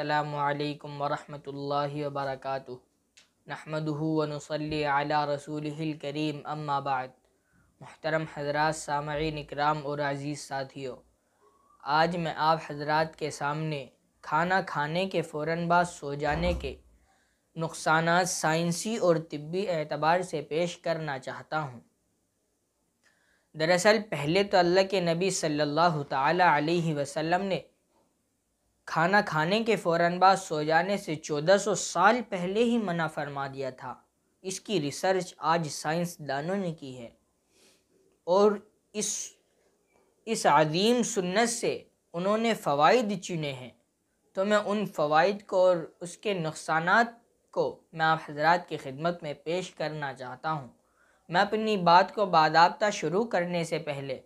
अल्लाम वरहमल वबरक नहमदनसली आला रसूलकरीम अम्माबाद मोहतरम हजरात सामीन इकराम और अज़ीज़ साथियों आज मैं आप हजरात के सामने खाना खाने के फ़ौर बाद सो जाने के नुकसान साइंसी और तबी एतबार से पेश करना चाहता हूँ दरअसल पहले तो अल्लाह के नबी सल्लल्लाहु अलैहि वसल्लम ने खाना खाने के फ़ौर बाद सो जाने से 1400 साल पहले ही मना फरमा दिया था इसकी रिसर्च आज साइंसदानों ने की है और इस इस अजीम सुन्नत से उन्होंने फ़वाद चुने हैं तो मैं उन फ़वाद को और उसके नुकसान को मैं आप हजरात की खिदमत में पेश करना चाहता हूँ मैं अपनी बात को बादाबता शुरू करने से पहले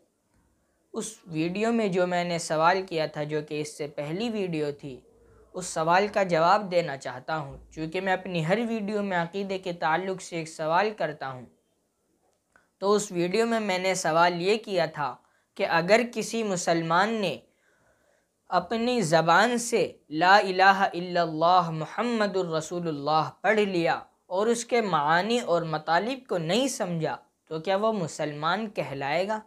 उस वीडियो में जो मैंने सवाल किया था जो कि इससे पहली वीडियो थी उस सवाल का जवाब देना चाहता हूँ चूँकि मैं अपनी हर वीडियो में अकीदे के ताल्लुक से एक सवाल करता हूँ तो उस वीडियो में मैंने सवाल ये किया था कि अगर किसी मुसलमान ने अपनी ज़बान से ला इलाहा इल्लल्लाह मुहम्मदुर रसूलुल्लाह पढ़ लिया और उसके मानी और मतालिब को नहीं समझा तो क्या वो मुसलमान कहलाएगा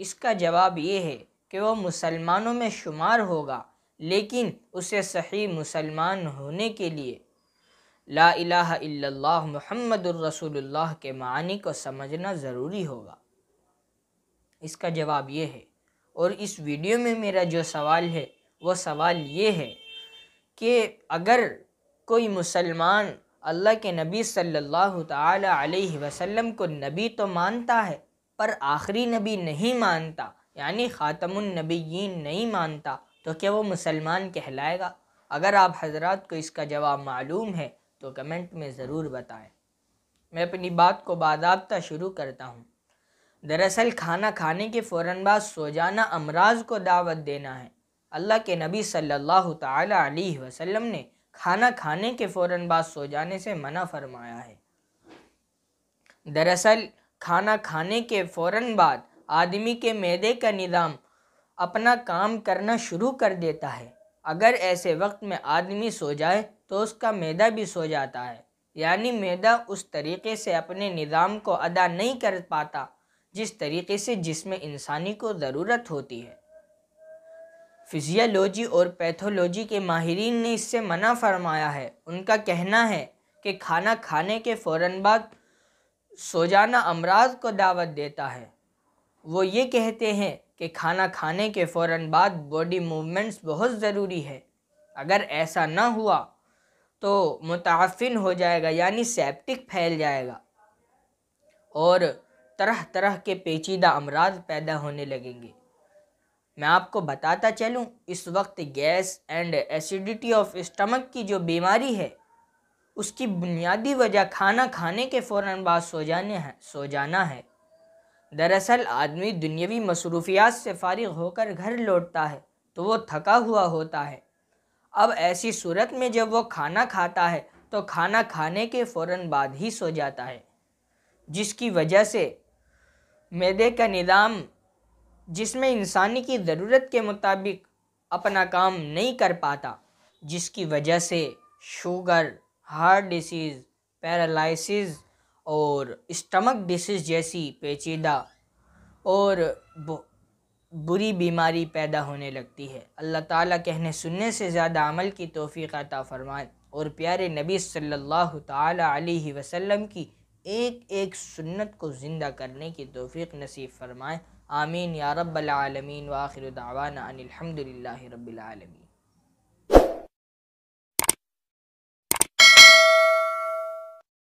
इसका जवाब ये है कि वह मुसलमानों में शुमार होगा लेकिन उसे सही मुसलमान होने के लिए ला इलाहा मोहम्मद रसूलुल्लाह के मानी को समझना ज़रूरी होगा इसका जवाब ये है और इस वीडियो में मेरा जो सवाल है वह सवाल ये है कि अगर कोई मुसलमान अल्लाह के नबी सल्लल्लाहु अलैहि वसल्लम को नबी तो मानता है पर आखिरी नबी नहीं मानता यानी ख़ातमनबीन नहीं मानता तो क्या वो मुसलमान कहलाएगा अगर आप हजरत को इसका जवाब मालूम है तो कमेंट में ज़रूर बताएं मैं अपनी बात को बाबा शुरू करता हूँ दरअसल खाना खाने के फ़ौर बाद सो जाना अमराज को दावत देना है अल्लाह के नबी सल्लल्लाहु अलैहि वसल्लम ने खाना खाने के फ़ौर बाद सो जाने से मना फरमाया है दरअसल खाना खाने के फ़ौर बाद आदमी के मैदे का निज़ाम अपना काम करना शुरू कर देता है अगर ऐसे वक्त में आदमी सो जाए तो उसका मैदा भी सो जाता है यानी मैदा उस तरीके से अपने निज़ाम को अदा नहीं कर पाता जिस तरीके से जिसमें इंसानी को ज़रूरत होती है फिजियोलॉजी और पैथोलॉजी के माहरीन ने इससे मना फरमाया है उनका कहना है कि खाना खाने के फ़ौर बाद सोजाना अमराज को दावत देता है वो ये कहते हैं कि खाना खाने के फ़ौर बाद बॉडी मूवमेंट्स बहुत ज़रूरी है अगर ऐसा ना हुआ तो मुताफिन हो जाएगा यानी सेप्टिक फैल जाएगा और तरह तरह के पेचीदा अमराज पैदा होने लगेंगे मैं आपको बताता चलूँ इस वक्त gas and acidity of stomach की जो बीमारी है उसकी बुनियादी वजह खाना खाने के फ़ौर बाद सो जाने हैं सो जाना है दरअसल आदमी दुनियावी मसरूफियात से फारिग होकर घर लौटता है तो वो थका हुआ होता है अब ऐसी सूरत में जब वो खाना खाता है तो खाना खाने के फ़ौर बाद ही सो जाता है जिसकी वजह से मैदे का निदाम जिसमें इंसानी की ज़रूरत के मुताबिक अपना काम नहीं कर पाता जिसकी वजह से शुगर हार्ट डिसीज़ पैरालस और स्टमक डिसीज़ जैसी पेचीदा और बुरी बीमारी पैदा होने लगती है अल्लाह ताला कहने सुनने से ज़्यादा अमल की तोफ़ी अता फ़रमाए और प्यारे नबी सल्लल्लाहु अलैहि वसल्लम की एक एक सुन्नत को ज़िंदा करने की तोफ़ी नसीब फ़रमाएँ आमीन या रब्बल आलमीन वाखिर दावाना अनिलहमदिल्ला रबालमीन